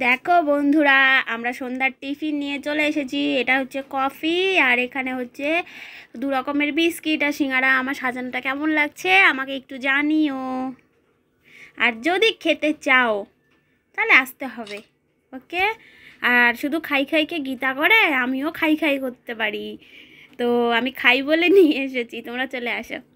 দেখো বন্ধুরা আমরা সন্ধ্যার টিফিন নিয়ে চলে এসেছি এটা হচ্ছে কফি আর এখানে হচ্ছে দু রকমের বিস্কিট আর সিঙ্গারা আমার সাজানোটা কেমন লাগছে আমাকে একটু জানিও আর যদি খেতে চাও তাহলে আসতে হবে ওকে আর শুধু খাই খাইকে গীতা করে আমিও খাই খাই করতে পারি তো আমি খাই বলে নিয়ে এসেছি তোমরা চলে আসো